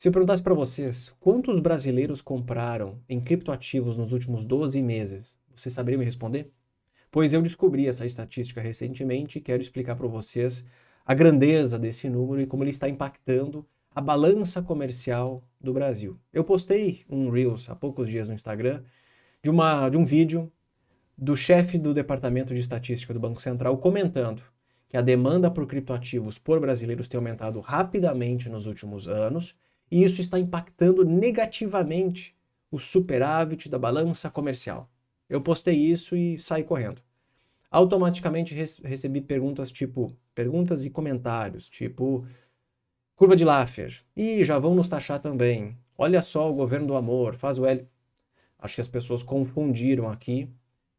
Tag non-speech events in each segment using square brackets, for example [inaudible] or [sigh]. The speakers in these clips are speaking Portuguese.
Se eu perguntasse para vocês quantos brasileiros compraram em criptoativos nos últimos 12 meses, vocês saberiam me responder? Pois eu descobri essa estatística recentemente e quero explicar para vocês a grandeza desse número e como ele está impactando a balança comercial do Brasil. Eu postei um Reels há poucos dias no Instagram de, uma, de um vídeo do chefe do Departamento de Estatística do Banco Central comentando que a demanda por criptoativos por brasileiros tem aumentado rapidamente nos últimos anos e isso está impactando negativamente o superávit da balança comercial. Eu postei isso e saí correndo. Automaticamente recebi perguntas tipo perguntas e comentários, tipo curva de Laffer. E já vão nos taxar também. Olha só o governo do amor, faz o L. Acho que as pessoas confundiram aqui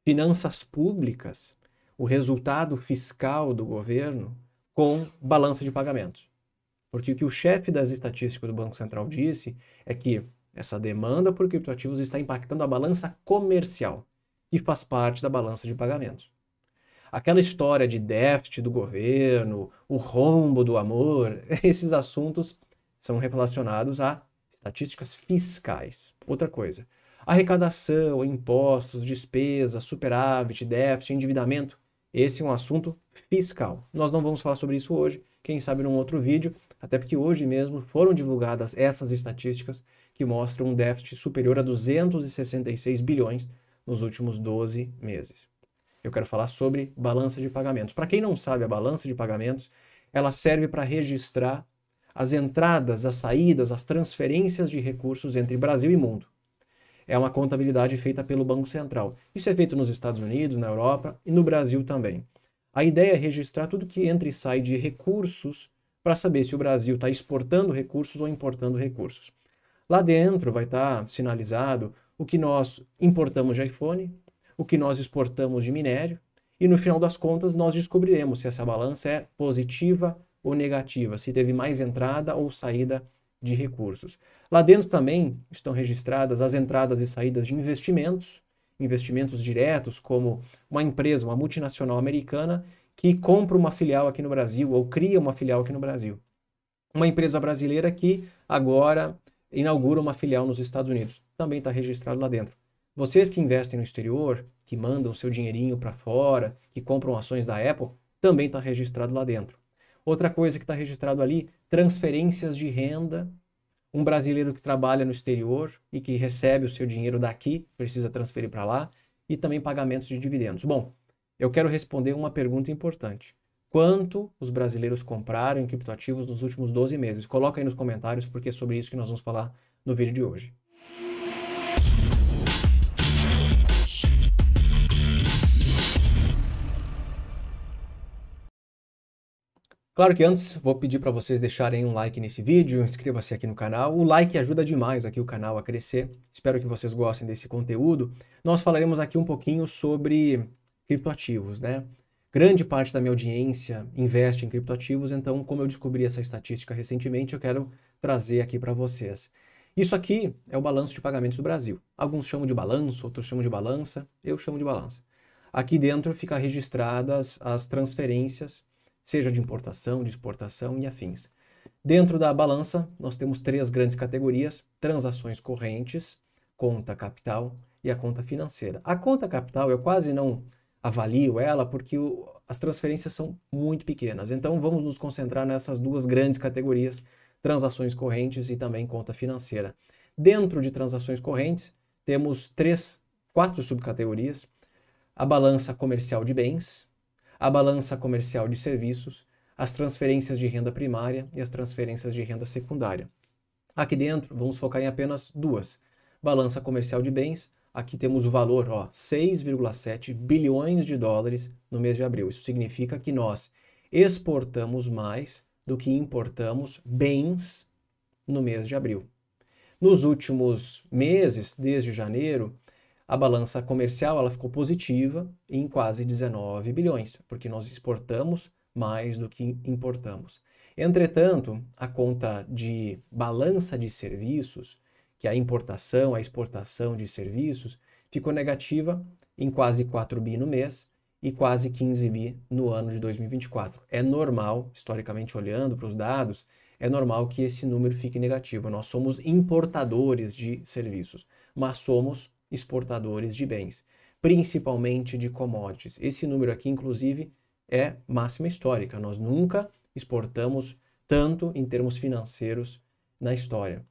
finanças públicas, o resultado fiscal do governo com balança de pagamentos. Porque o que o chefe das estatísticas do Banco Central disse é que essa demanda por criptoativos está impactando a balança comercial, que faz parte da balança de pagamentos. Aquela história de déficit do governo, o rombo do amor, [laughs] esses assuntos são relacionados a estatísticas fiscais. Outra coisa, arrecadação, impostos, despesas, superávit, déficit, endividamento, esse é um assunto fiscal. Nós não vamos falar sobre isso hoje, quem sabe num outro vídeo, até porque hoje mesmo foram divulgadas essas estatísticas que mostram um déficit superior a 266 bilhões nos últimos 12 meses. Eu quero falar sobre balança de pagamentos. Para quem não sabe, a balança de pagamentos, ela serve para registrar as entradas, as saídas, as transferências de recursos entre Brasil e mundo. É uma contabilidade feita pelo Banco Central. Isso é feito nos Estados Unidos, na Europa e no Brasil também. A ideia é registrar tudo que entra e sai de recursos para saber se o Brasil está exportando recursos ou importando recursos. Lá dentro vai estar tá sinalizado o que nós importamos de iPhone, o que nós exportamos de minério, e no final das contas nós descobriremos se essa balança é positiva ou negativa, se teve mais entrada ou saída de recursos. Lá dentro também estão registradas as entradas e saídas de investimentos, investimentos diretos, como uma empresa, uma multinacional americana, que compra uma filial aqui no Brasil ou cria uma filial aqui no Brasil. Uma empresa brasileira que agora inaugura uma filial nos Estados Unidos. Também está registrado lá dentro. Vocês que investem no exterior, que mandam seu dinheirinho para fora, que compram ações da Apple, também está registrado lá dentro. Outra coisa que está registrado ali, transferências de renda. Um brasileiro que trabalha no exterior e que recebe o seu dinheiro daqui, precisa transferir para lá, e também pagamentos de dividendos. Bom, eu quero responder uma pergunta importante. Quanto os brasileiros compraram em criptoativos nos últimos 12 meses? Coloca aí nos comentários, porque é sobre isso que nós vamos falar no vídeo de hoje. Claro que antes vou pedir para vocês deixarem um like nesse vídeo, inscreva-se aqui no canal. O like ajuda demais aqui o canal a crescer. Espero que vocês gostem desse conteúdo. Nós falaremos aqui um pouquinho sobre criptoativos, né? Grande parte da minha audiência investe em criptoativos, então, como eu descobri essa estatística recentemente, eu quero trazer aqui para vocês. Isso aqui é o balanço de pagamentos do Brasil. Alguns chamam de balanço, outros chamam de balança, eu chamo de balança. Aqui dentro fica registradas as transferências, seja de importação, de exportação e afins. Dentro da balança, nós temos três grandes categorias: transações correntes, conta capital e a conta financeira. A conta capital eu quase não avalio ela porque o, as transferências são muito pequenas. Então vamos nos concentrar nessas duas grandes categorias, transações correntes e também conta financeira. Dentro de transações correntes, temos três, quatro subcategorias: a balança comercial de bens, a balança comercial de serviços, as transferências de renda primária e as transferências de renda secundária. Aqui dentro, vamos focar em apenas duas: balança comercial de bens, Aqui temos o valor, 6,7 bilhões de dólares no mês de abril. Isso significa que nós exportamos mais do que importamos bens no mês de abril. Nos últimos meses, desde janeiro, a balança comercial ela ficou positiva em quase 19 bilhões, porque nós exportamos mais do que importamos. Entretanto, a conta de balança de serviços que a importação, a exportação de serviços, ficou negativa em quase 4 bi no mês e quase 15 bi no ano de 2024. É normal, historicamente olhando para os dados, é normal que esse número fique negativo. Nós somos importadores de serviços, mas somos exportadores de bens, principalmente de commodities. Esse número aqui, inclusive, é máxima histórica. Nós nunca exportamos tanto em termos financeiros na história.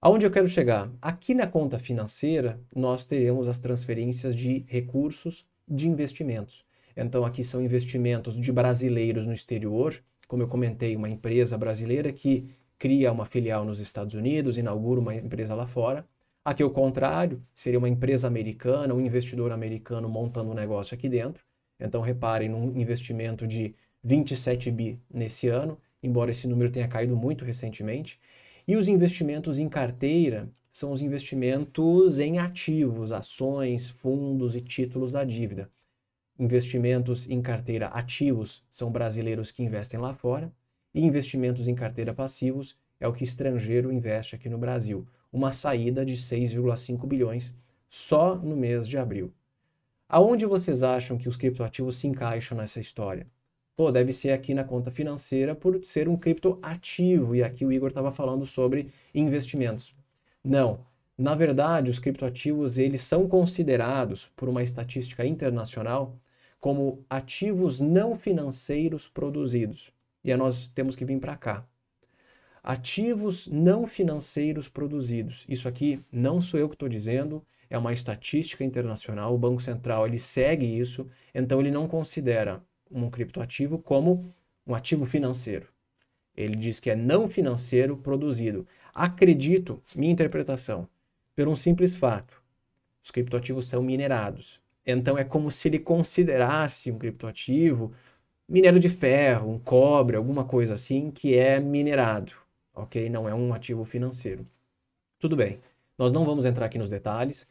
Aonde eu quero chegar? Aqui na conta financeira, nós teremos as transferências de recursos de investimentos. Então, aqui são investimentos de brasileiros no exterior, como eu comentei, uma empresa brasileira que cria uma filial nos Estados Unidos, inaugura uma empresa lá fora. Aqui, é o contrário, seria uma empresa americana, um investidor americano montando um negócio aqui dentro. Então, reparem num investimento de 27 bi nesse ano, embora esse número tenha caído muito recentemente. E os investimentos em carteira são os investimentos em ativos, ações, fundos e títulos da dívida. Investimentos em carteira ativos são brasileiros que investem lá fora, e investimentos em carteira passivos é o que estrangeiro investe aqui no Brasil. Uma saída de 6,5 bilhões só no mês de abril. Aonde vocês acham que os criptoativos se encaixam nessa história? Pô, deve ser aqui na conta financeira por ser um criptoativo. E aqui o Igor estava falando sobre investimentos. Não. Na verdade, os criptoativos eles são considerados por uma estatística internacional como ativos não financeiros produzidos. E aí é nós temos que vir para cá. Ativos não financeiros produzidos. Isso aqui não sou eu que estou dizendo, é uma estatística internacional. O Banco Central ele segue isso, então ele não considera um criptoativo como um ativo financeiro. Ele diz que é não financeiro produzido. Acredito, minha interpretação, por um simples fato. Os criptoativos são minerados. Então é como se ele considerasse um criptoativo minério de ferro, um cobre, alguma coisa assim, que é minerado, ok? Não é um ativo financeiro. Tudo bem, nós não vamos entrar aqui nos detalhes,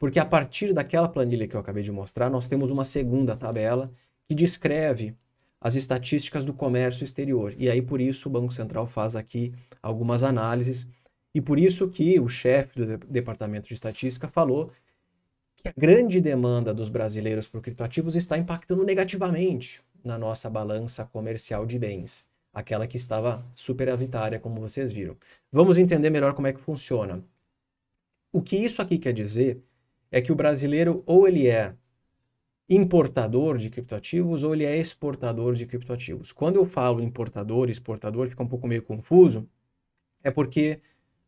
porque a partir daquela planilha que eu acabei de mostrar, nós temos uma segunda tabela que descreve as estatísticas do comércio exterior. E aí por isso o Banco Central faz aqui algumas análises e por isso que o chefe do Departamento de Estatística falou que a grande demanda dos brasileiros por criptoativos está impactando negativamente na nossa balança comercial de bens, aquela que estava superavitária, como vocês viram. Vamos entender melhor como é que funciona. O que isso aqui quer dizer é que o brasileiro ou ele é importador de criptoativos ou ele é exportador de criptoativos. Quando eu falo importador, exportador, fica um pouco meio confuso, é porque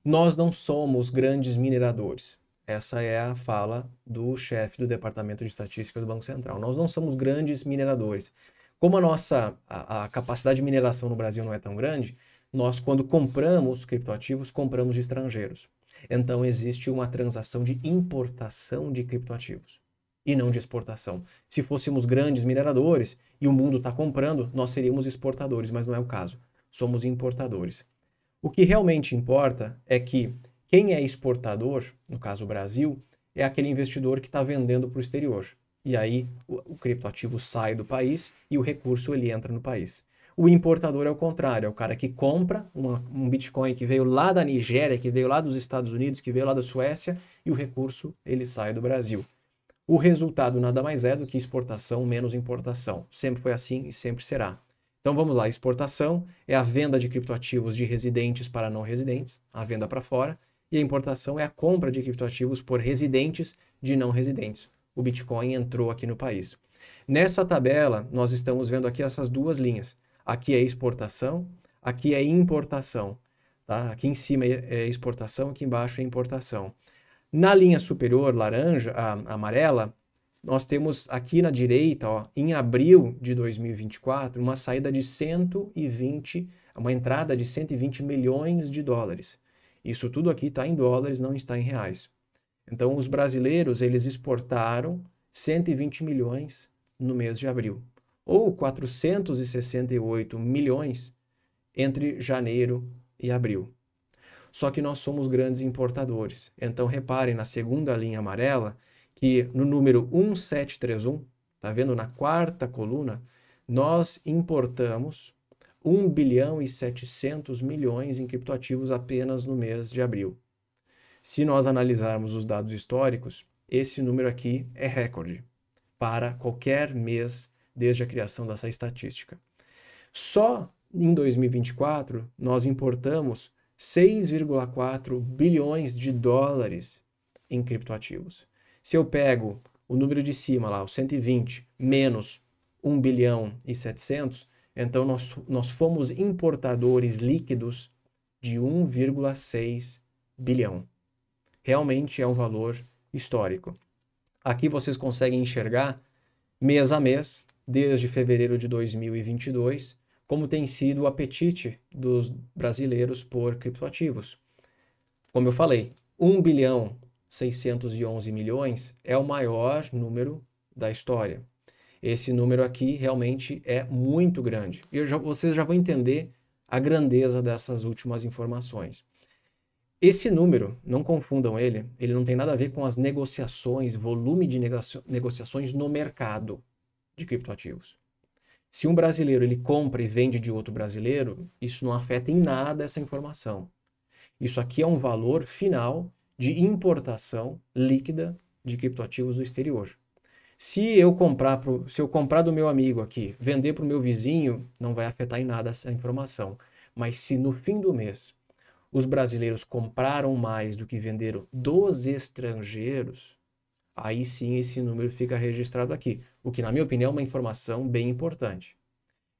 nós não somos grandes mineradores. Essa é a fala do chefe do Departamento de Estatística do Banco Central. Nós não somos grandes mineradores. Como a nossa a, a capacidade de mineração no Brasil não é tão grande, nós, quando compramos criptoativos, compramos de estrangeiros. Então, existe uma transação de importação de criptoativos e não de exportação. Se fôssemos grandes mineradores e o mundo está comprando, nós seríamos exportadores, mas não é o caso. Somos importadores. O que realmente importa é que quem é exportador, no caso o Brasil, é aquele investidor que está vendendo para o exterior. E aí o, o criptoativo sai do país e o recurso ele entra no país. O importador é o contrário, é o cara que compra uma, um Bitcoin que veio lá da Nigéria, que veio lá dos Estados Unidos, que veio lá da Suécia, e o recurso ele sai do Brasil. O resultado nada mais é do que exportação menos importação. Sempre foi assim e sempre será. Então vamos lá, exportação é a venda de criptoativos de residentes para não residentes, a venda para fora, e a importação é a compra de criptoativos por residentes de não residentes. O Bitcoin entrou aqui no país. Nessa tabela, nós estamos vendo aqui essas duas linhas. Aqui é exportação, aqui é importação. Tá? Aqui em cima é, é exportação, aqui embaixo é importação. Na linha superior, laranja, a, amarela, nós temos aqui na direita, ó, em abril de 2024, uma saída de 120, uma entrada de 120 milhões de dólares. Isso tudo aqui está em dólares, não está em reais. Então, os brasileiros, eles exportaram 120 milhões no mês de abril, ou 468 milhões entre janeiro e abril. Só que nós somos grandes importadores. Então reparem na segunda linha amarela que no número 1731, tá vendo na quarta coluna, nós importamos 1 bilhão e 700 milhões em criptoativos apenas no mês de abril. Se nós analisarmos os dados históricos, esse número aqui é recorde para qualquer mês desde a criação dessa estatística. Só em 2024 nós importamos 6,4 bilhões de dólares em criptoativos. Se eu pego o número de cima lá, o 120, menos 1 bilhão e 700, então nós, nós fomos importadores líquidos de 1,6 bilhão. Realmente é um valor histórico. Aqui vocês conseguem enxergar mês a mês, desde fevereiro de 2022 como tem sido o apetite dos brasileiros por criptoativos. Como eu falei, 1 bilhão 611 milhões é o maior número da história. Esse número aqui realmente é muito grande. E já, vocês já vão entender a grandeza dessas últimas informações. Esse número, não confundam ele, ele não tem nada a ver com as negociações, volume de negociações no mercado de criptoativos. Se um brasileiro ele compra e vende de outro brasileiro, isso não afeta em nada essa informação. Isso aqui é um valor final de importação líquida de criptoativos do exterior. Se eu comprar pro, se eu comprar do meu amigo aqui, vender para o meu vizinho, não vai afetar em nada essa informação. Mas se no fim do mês os brasileiros compraram mais do que venderam dos estrangeiros, aí sim esse número fica registrado aqui. O que, na minha opinião, é uma informação bem importante.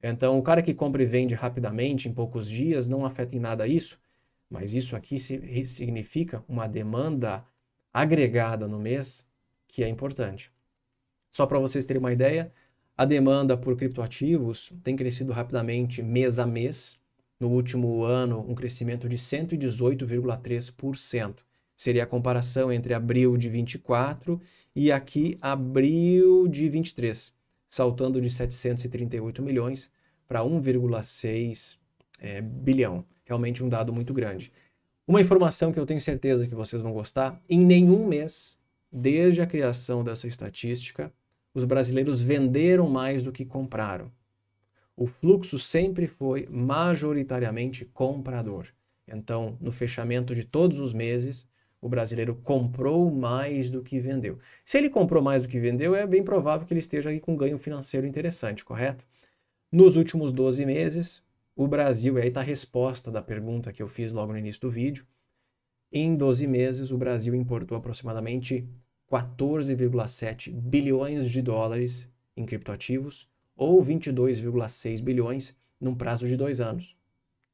Então, o cara que compra e vende rapidamente, em poucos dias, não afeta em nada isso, mas isso aqui significa uma demanda agregada no mês que é importante. Só para vocês terem uma ideia, a demanda por criptoativos tem crescido rapidamente mês a mês. No último ano, um crescimento de 118,3%. Seria a comparação entre abril de 24 e aqui abril de 23, saltando de 738 milhões para 1,6 é, bilhão. Realmente um dado muito grande. Uma informação que eu tenho certeza que vocês vão gostar: em nenhum mês, desde a criação dessa estatística, os brasileiros venderam mais do que compraram. O fluxo sempre foi majoritariamente comprador. Então, no fechamento de todos os meses, o brasileiro comprou mais do que vendeu. Se ele comprou mais do que vendeu, é bem provável que ele esteja aí com ganho financeiro interessante, correto? Nos últimos 12 meses, o Brasil, e aí está a resposta da pergunta que eu fiz logo no início do vídeo, em 12 meses o Brasil importou aproximadamente 14,7 bilhões de dólares em criptoativos ou 22,6 bilhões num prazo de dois anos,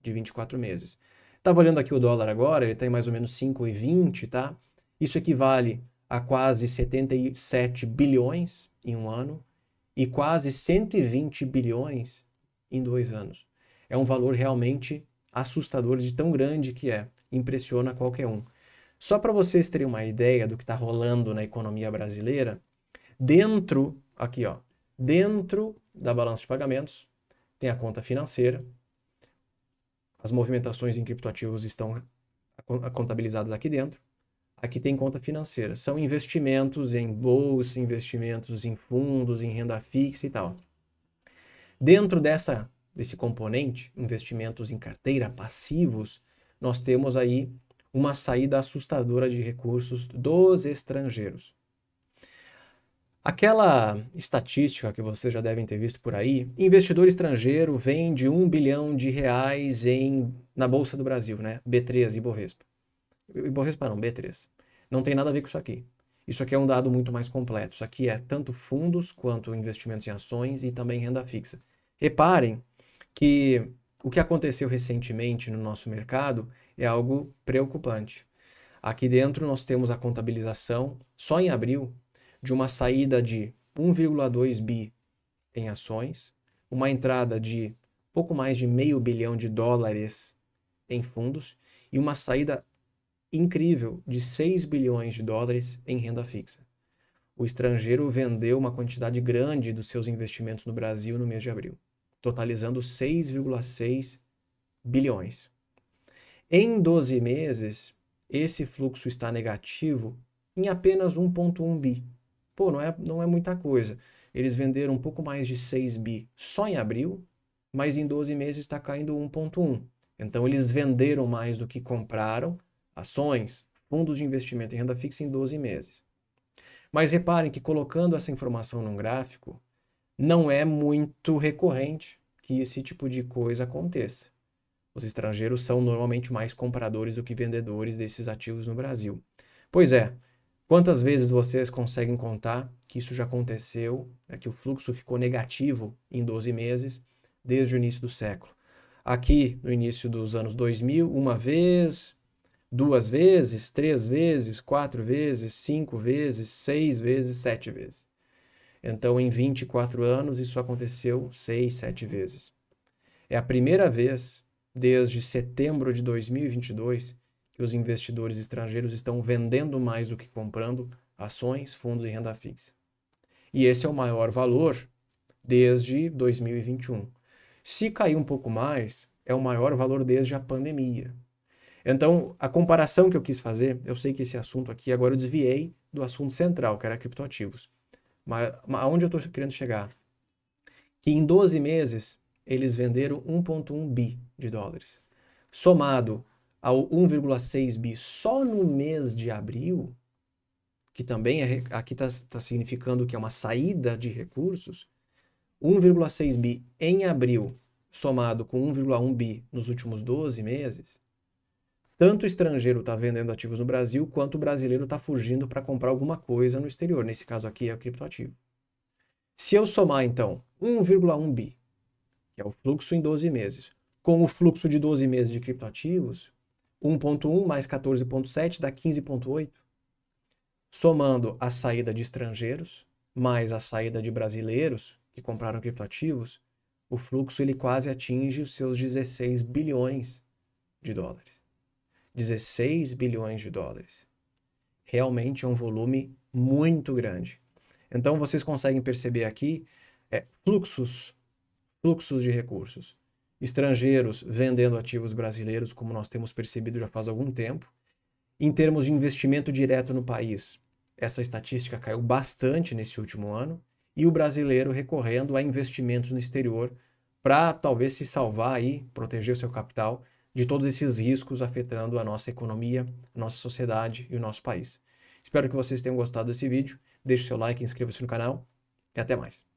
de 24 meses. Estava olhando aqui o dólar agora, ele está em mais ou menos 5,20, tá? Isso equivale a quase 77 bilhões em um ano e quase 120 bilhões em dois anos. É um valor realmente assustador de tão grande que é, impressiona qualquer um. Só para vocês terem uma ideia do que está rolando na economia brasileira, dentro, aqui ó, dentro da balança de pagamentos tem a conta financeira, as movimentações em criptoativos estão contabilizadas aqui dentro. Aqui tem conta financeira. São investimentos em bolsa, investimentos em fundos, em renda fixa e tal. Dentro dessa, desse componente, investimentos em carteira, passivos, nós temos aí uma saída assustadora de recursos dos estrangeiros. Aquela estatística que vocês já devem ter visto por aí, investidor estrangeiro vende um bilhão de reais em, na Bolsa do Brasil, né? B3, Ibovespa. Ibovespa não, B3. Não tem nada a ver com isso aqui. Isso aqui é um dado muito mais completo. Isso aqui é tanto fundos quanto investimentos em ações e também renda fixa. Reparem que o que aconteceu recentemente no nosso mercado é algo preocupante. Aqui dentro nós temos a contabilização. Só em abril de uma saída de 1,2 bi em ações, uma entrada de pouco mais de meio bilhão de dólares em fundos e uma saída incrível de 6 bilhões de dólares em renda fixa. O estrangeiro vendeu uma quantidade grande dos seus investimentos no Brasil no mês de abril, totalizando 6,6 bilhões. Em 12 meses, esse fluxo está negativo em apenas 1,1 bi. Pô, não é, não é muita coisa. Eles venderam um pouco mais de 6 bi só em abril, mas em 12 meses está caindo 1,1. Então, eles venderam mais do que compraram ações, fundos de investimento em renda fixa em 12 meses. Mas reparem que colocando essa informação num gráfico, não é muito recorrente que esse tipo de coisa aconteça. Os estrangeiros são normalmente mais compradores do que vendedores desses ativos no Brasil. Pois é, Quantas vezes vocês conseguem contar que isso já aconteceu, né, que o fluxo ficou negativo em 12 meses desde o início do século? Aqui no início dos anos 2000, uma vez, duas vezes, três vezes, quatro vezes, cinco vezes, seis vezes, sete vezes. Então, em 24 anos, isso aconteceu seis, sete vezes. É a primeira vez desde setembro de 2022 que os investidores estrangeiros estão vendendo mais do que comprando ações, fundos e renda fixa. E esse é o maior valor desde 2021. Se cair um pouco mais, é o maior valor desde a pandemia. Então, a comparação que eu quis fazer, eu sei que esse assunto aqui, agora eu desviei do assunto central, que era criptoativos. Mas aonde eu estou querendo chegar? Que em 12 meses, eles venderam 1,1 bi de dólares. Somado ao 1,6 bi só no mês de abril, que também é, aqui está tá significando que é uma saída de recursos, 1,6 bi em abril, somado com 1,1 bi nos últimos 12 meses, tanto o estrangeiro está vendendo ativos no Brasil, quanto o brasileiro está fugindo para comprar alguma coisa no exterior. Nesse caso aqui é o criptoativo. Se eu somar, então, 1,1 bi, que é o fluxo em 12 meses, com o fluxo de 12 meses de criptoativos, 1.1 mais 14.7 dá 15.8. Somando a saída de estrangeiros mais a saída de brasileiros que compraram criptoativos, o fluxo ele quase atinge os seus 16 bilhões de dólares. 16 bilhões de dólares. Realmente é um volume muito grande. Então vocês conseguem perceber aqui é, fluxos, fluxos de recursos estrangeiros vendendo ativos brasileiros, como nós temos percebido já faz algum tempo. Em termos de investimento direto no país, essa estatística caiu bastante nesse último ano, e o brasileiro recorrendo a investimentos no exterior para talvez se salvar e proteger o seu capital de todos esses riscos afetando a nossa economia, a nossa sociedade e o nosso país. Espero que vocês tenham gostado desse vídeo. Deixe seu like, inscreva-se no canal e até mais.